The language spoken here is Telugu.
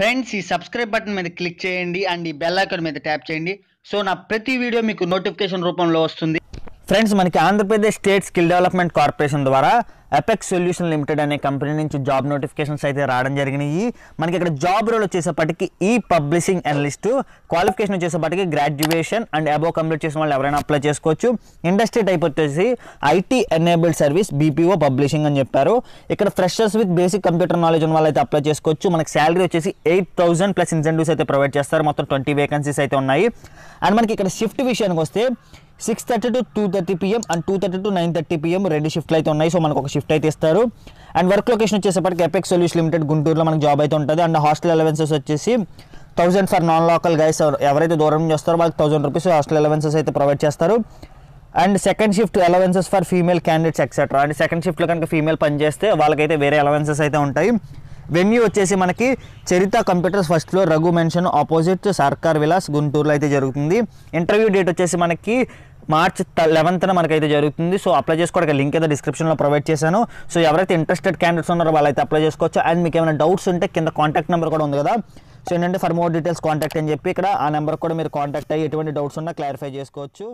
ఫ్రెండ్స్ ఈ సబ్స్క్రైబ్ బటన్ మీద క్లిక్ చేయండి అండ్ ఈ బెల్ ఐకాన్ మీద ట్యాప్ చేయండి సో నా ప్రతి వీడియో మీకు నోటిఫికేషన్ రూపంలో వస్తుంది ఫ్రెండ్స్ మనకి Andhra Pradesh state skill development corporation ద్వారా ఎపెక్స్ సొల్యూషన్ లిమిటెడ్ అనే కంపెనీ నుంచి జాబ్ నోటిఫికేషన్స్ అయితే రావడం జరిగినాయి మనకి ఇక్కడ జాబ్ రోల్ వచ్చేసేపటికి ఈ publishing analyst qualification వచ్చేసేపటికి graduation and above complete చేసిన వాళ్ళు ఎవరైనా అప్లై చేసుకోవచ్చు ఇండస్ట్రీ టైప్ వచ్చేసి IT enabled service BPO publishing అని చెప్పారు ఇక్కడ freshers with basic computer knowledge ఉన్న అయితే అప్లై చేసుకోవచ్చు మనకి శాలరీ వచ్చేసి ఎయిట్ థౌసండ్ ప్లస్ ఇన్సెంటివ్స్ అయితే ప్రొవైడ్ చేస్తారు మొత్తం ట్వంటీ వేకన్సీస్ అయితే ఉన్నాయి అండ్ మనకి ఇక్కడ షిఫ్ట్ విషయానికి వస్తే six thirty to two thirty PM and two thirty to nine thirty PM రెండు షిఫ్ట్లు అయితే ఉన్నాయి సో మనకు ఒక షిఫ్ట్ అయితే ఇస్తారు అండ్ వర్క్ లొకేషన్ వచ్చేసరికి ఎపెక్స్ సొల్యూషన్ లిమిటెడ్ గుంటూరులో మనకు జాబ్ అయితే ఉంటుంది అండ్ హాస్టల్ అలవెన్సెస్ వచ్చేసి thousand for non local guys ఎవరైతే దూరం నుంచి వస్తారో వాళ్ళకి థౌసండ్ రూపీస్ హాస్టల్ అలవెన్సెస్ అయితే ప్రొవైడ్ చేస్తారు and second shift allowances for female candidates etcetera and second షిఫ్ట్లో కనుక ఫీమేల్ పనిచేస్తే వాళ్ళకైతే వేరే అలవెన్సెస్ అయితే ఉంటాయి వెన్యూ వచ్చేసి మనకి Charitha computers first floor Raghu mansion opposite Sarkar Vilas గుంటూరులో అయితే జరుగుతుంది ఇంటర్వ్యూ డేట్ వచ్చేసి మనకి మార్చ్ లెవెన్త్న మనకైతే జరుగుతుంది సో అప్లై చేసుకోవడానికి లింక్ అయితే డిస్క్రిప్షన్లో ప్రొవైడ్ చేశాను సో ఎవరైతే ఇంట్రెస్టెడ్ క్యాండిడేట్స్ ఉన్నారో వాళ్ళైతే అప్లై చేసుకోవచ్చు అండ్ మీకు ఏమైనా డౌట్స్ ఉంటే కింద కాంటాక్ట్ నెంబర్ కూడా ఉంది కదా సో ఏంటంటే ఫర్ మోర్ డీటెయిల్స్ కాంటాక్ట్ అని చెప్పి ఇక్కడ ఆ నెంబర్ కూడా మీరు కాంటాక్ట్ అయ్యి ఎటువంటి డౌట్స్ ఉన్నా క్లారిఫై చేసుకోవచ్చు